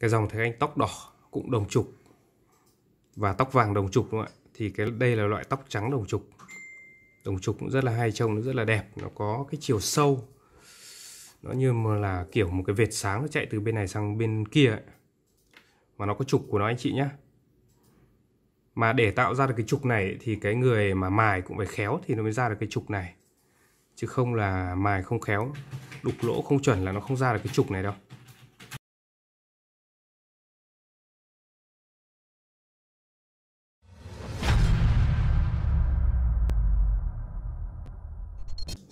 cái dòng thái anh tóc đỏ cũng đồng trục và tóc vàng đồng trục đúng không ạ thì cái đây là loại tóc trắng đồng trục đồng trục cũng rất là hay trông nó rất là đẹp nó có cái chiều sâu nó như mà là kiểu một cái vệt sáng nó chạy từ bên này sang bên kia ấy. mà nó có trục của nó anh chị nhé mà để tạo ra được cái trục này thì cái người mà mài cũng phải khéo thì nó mới ra được cái trục này chứ không là mài không khéo đục lỗ không chuẩn là nó không ra được cái trục này đâu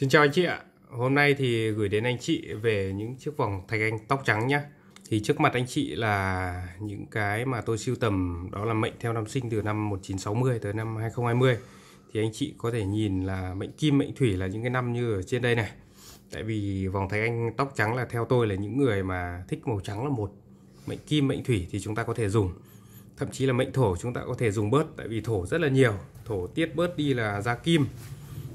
Xin chào anh chị ạ. Hôm nay thì gửi đến anh chị về những chiếc vòng thạch anh tóc trắng nhé. Thì trước mặt anh chị là những cái mà tôi siêu tầm đó là mệnh theo năm sinh từ năm 1960 tới năm 2020. Thì anh chị có thể nhìn là mệnh kim, mệnh thủy là những cái năm như ở trên đây này. Tại vì vòng thạch anh tóc trắng là theo tôi là những người mà thích màu trắng là một. Mệnh kim, mệnh thủy thì chúng ta có thể dùng. Thậm chí là mệnh thổ chúng ta có thể dùng bớt tại vì thổ rất là nhiều. Thổ tiết bớt đi là ra kim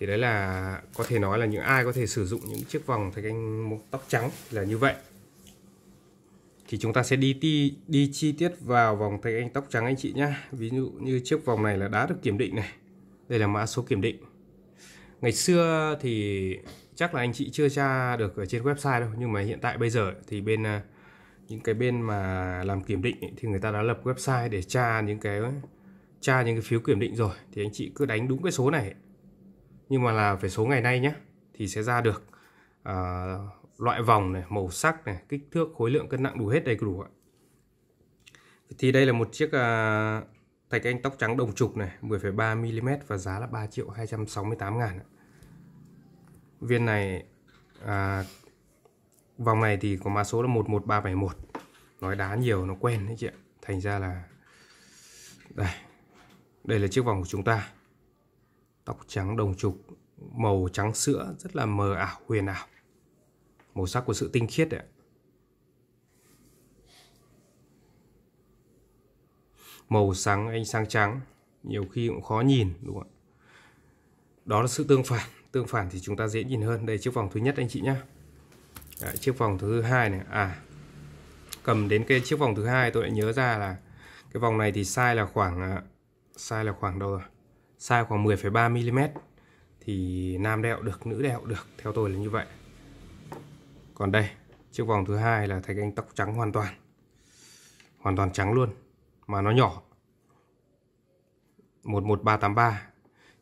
thì đấy là có thể nói là những ai có thể sử dụng những chiếc vòng thạch anh tóc trắng là như vậy thì chúng ta sẽ đi ti, đi chi tiết vào vòng thạch anh tóc trắng anh chị nhé ví dụ như chiếc vòng này là đã được kiểm định này đây là mã số kiểm định ngày xưa thì chắc là anh chị chưa tra được ở trên website đâu nhưng mà hiện tại bây giờ thì bên à, những cái bên mà làm kiểm định thì người ta đã lập website để tra những cái tra những cái phiếu kiểm định rồi thì anh chị cứ đánh đúng cái số này nhưng mà là về số ngày nay nhé thì sẽ ra được à, loại vòng này màu sắc này kích thước khối lượng cân nặng đủ hết đầy đủ ạ thì đây là một chiếc à, thạch anh tóc trắng đồng trục này 10,3 mm và giá là 3 triệu 268 ngàn viên này à, vòng này thì có mã số là 11371 nói đá nhiều nó quen đấy chị ạ thành ra là đây đây là chiếc vòng của chúng ta tóc trắng đồng trục, màu trắng sữa rất là mờ ảo, huyền ảo. Màu sắc của sự tinh khiết đấy. Màu sáng, ánh sáng trắng, nhiều khi cũng khó nhìn đúng không ạ? Đó là sự tương phản, tương phản thì chúng ta dễ nhìn hơn. Đây chiếc vòng thứ nhất anh chị nhé. À, chiếc vòng thứ hai này, à cầm đến cái chiếc vòng thứ hai tôi lại nhớ ra là cái vòng này thì sai là khoảng à, sai là khoảng đâu rồi size khoảng 10,3 mm thì nam đeo được nữ đeo được theo tôi là như vậy còn đây chiếc vòng thứ hai là thạch anh tóc trắng hoàn toàn hoàn toàn trắng luôn mà nó nhỏ 11383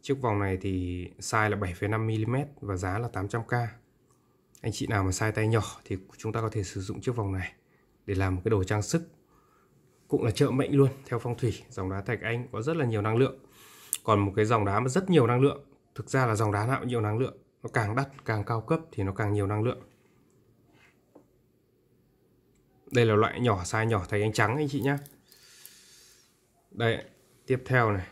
chiếc vòng này thì size là 7,5 mm và giá là 800k anh chị nào mà size tay nhỏ thì chúng ta có thể sử dụng chiếc vòng này để làm một cái đồ trang sức cũng là trợ mệnh luôn theo phong thủy dòng đá thạch anh có rất là nhiều năng lượng còn một cái dòng đá mà rất nhiều năng lượng thực ra là dòng đá nào cũng nhiều năng lượng nó càng đắt càng cao cấp thì nó càng nhiều năng lượng đây là loại nhỏ size nhỏ thấy anh trắng anh chị nhé đây tiếp theo này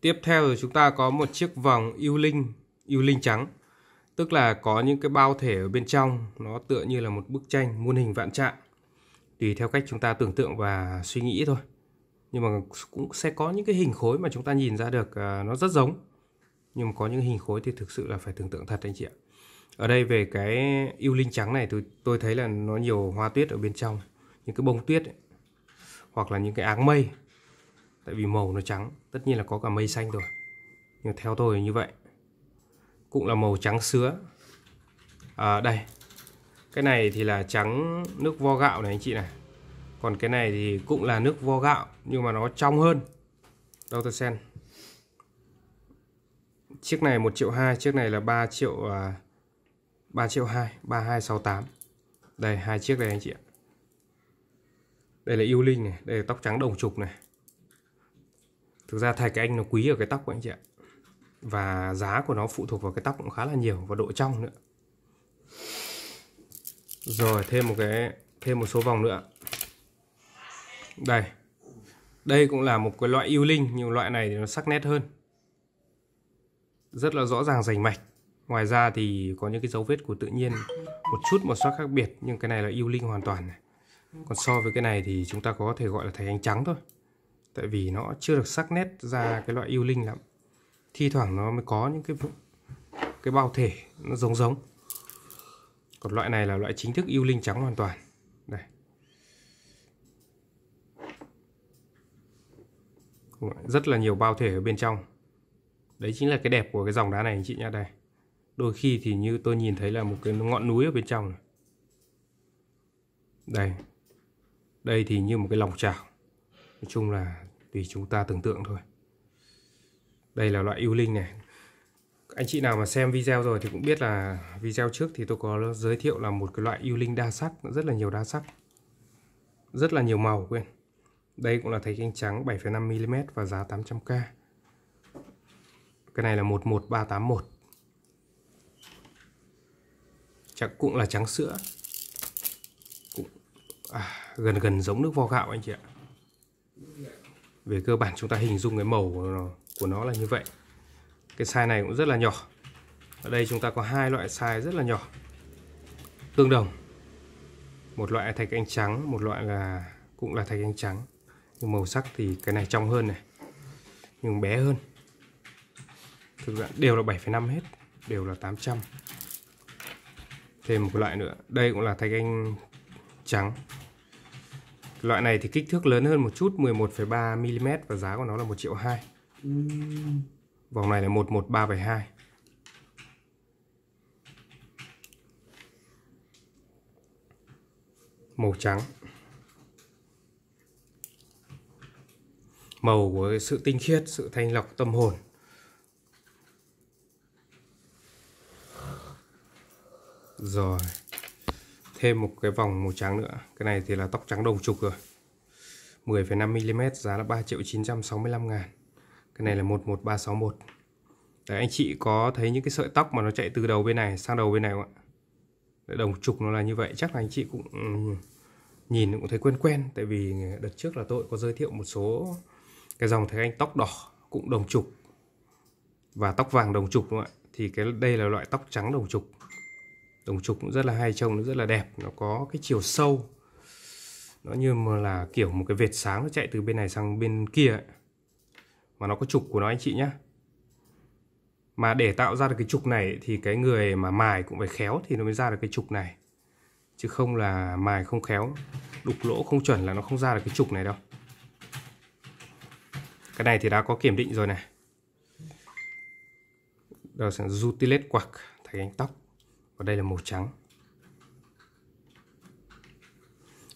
tiếp theo thì chúng ta có một chiếc vòng yêu linh yêu linh trắng tức là có những cái bao thể ở bên trong nó tựa như là một bức tranh muôn hình vạn trạng tùy theo cách chúng ta tưởng tượng và suy nghĩ thôi nhưng mà cũng sẽ có những cái hình khối mà chúng ta nhìn ra được à, nó rất giống nhưng mà có những hình khối thì thực sự là phải tưởng tượng thật anh chị ạ ở đây về cái yêu linh trắng này tôi tôi thấy là nó nhiều hoa tuyết ở bên trong những cái bông tuyết ấy. hoặc là những cái áng mây tại vì màu nó trắng tất nhiên là có cả mây xanh rồi nhưng theo tôi là như vậy cũng là màu trắng sứa à, đây cái này thì là trắng nước vo gạo này anh chị này còn cái này thì cũng là nước vo gạo nhưng mà nó trong hơn đâu tôi xem chiếc này 1 triệu 2 chiếc này là 3 triệu uh, à, 3 triệu 2 3268 đây hai chiếc này anh chị ạ đây là yêu linh này đây là tóc trắng đồng trục này thực ra thầy cái anh nó quý ở cái tóc của anh chị ạ và giá của nó phụ thuộc vào cái tóc cũng khá là nhiều và độ trong nữa rồi thêm một cái thêm một số vòng nữa đây. Đây cũng là một cái loại yêu linh nhưng loại này thì nó sắc nét hơn. Rất là rõ ràng rành mạch. Ngoài ra thì có những cái dấu vết của tự nhiên một chút một sắc khác biệt nhưng cái này là yêu linh hoàn toàn này. Còn so với cái này thì chúng ta có thể gọi là thầy anh trắng thôi. Tại vì nó chưa được sắc nét ra cái loại yêu linh lắm. Thi thoảng nó mới có những cái cái bao thể nó giống giống. Còn loại này là loại chính thức yêu linh trắng hoàn toàn. rất là nhiều bao thể ở bên trong đấy chính là cái đẹp của cái dòng đá này anh chị nhá đây đôi khi thì như tôi nhìn thấy là một cái ngọn núi ở bên trong này. đây đây thì như một cái lòng chảo nói chung là tùy chúng ta tưởng tượng thôi đây là loại yêu linh này anh chị nào mà xem video rồi thì cũng biết là video trước thì tôi có giới thiệu là một cái loại yêu linh đa sắc rất là nhiều đa sắc rất là nhiều màu quên đây cũng là thạch anh trắng 7,5mm và giá 800k. Cái này là 11381. Chắc cũng là trắng sữa. Cũng à, gần gần giống nước vo gạo anh chị ạ. Về cơ bản chúng ta hình dung cái màu của nó, của nó là như vậy. Cái size này cũng rất là nhỏ. Ở đây chúng ta có hai loại size rất là nhỏ. Tương đồng. Một loại thạch anh trắng, một loại là cũng là thạch anh trắng nhưng màu sắc thì cái này trong hơn này nhưng bé hơn thực ra đều là 7,5 hết đều là 800 thêm một loại nữa đây cũng là thạch anh trắng loại này thì kích thước lớn hơn một chút 11,3 mm và giá của nó là 1 triệu 2 vòng này là 113,2 màu trắng màu của sự tinh khiết sự thanh lọc tâm hồn rồi thêm một cái vòng màu trắng nữa cái này thì là tóc trắng đồng trục rồi 10,5mm giá là 3 triệu 965 ngàn cái này là 11361 Đấy, anh chị có thấy những cái sợi tóc mà nó chạy từ đầu bên này sang đầu bên này không ạ Đấy, đồng trục nó là như vậy chắc là anh chị cũng nhìn cũng thấy quen quen tại vì đợt trước là tôi có giới thiệu một số cái dòng thái anh tóc đỏ cũng đồng trục và tóc vàng đồng trục đúng không ạ thì cái đây là loại tóc trắng đồng trục đồng trục cũng rất là hay trông nó rất là đẹp nó có cái chiều sâu nó như mà là kiểu một cái vệt sáng nó chạy từ bên này sang bên kia ấy. mà nó có trục của nó anh chị nhé mà để tạo ra được cái trục này thì cái người mà mài cũng phải khéo thì nó mới ra được cái trục này chứ không là mài không khéo đục lỗ không chuẩn là nó không ra được cái trục này đâu cái này thì đã có kiểm định rồi này đó là rutilet quặc thay anh tóc và đây là màu trắng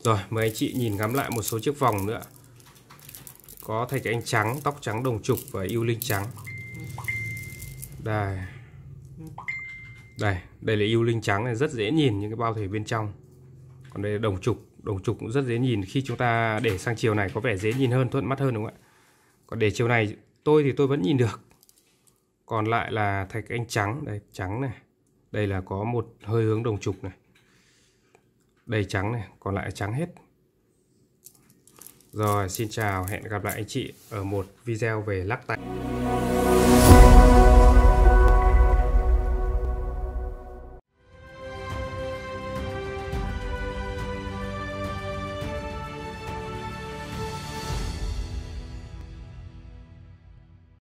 rồi mời anh chị nhìn ngắm lại một số chiếc vòng nữa có thay anh trắng tóc trắng đồng trục và yêu linh trắng đây đây đây là yêu linh trắng này rất dễ nhìn những cái bao thể bên trong còn đây là đồng trục đồng trục cũng rất dễ nhìn khi chúng ta để sang chiều này có vẻ dễ nhìn hơn thuận mắt hơn đúng không ạ còn để chiều này tôi thì tôi vẫn nhìn được còn lại là thạch anh trắng đây trắng này đây là có một hơi hướng đồng trục này đây trắng này còn lại trắng hết rồi xin chào hẹn gặp lại anh chị ở một video về lắc tay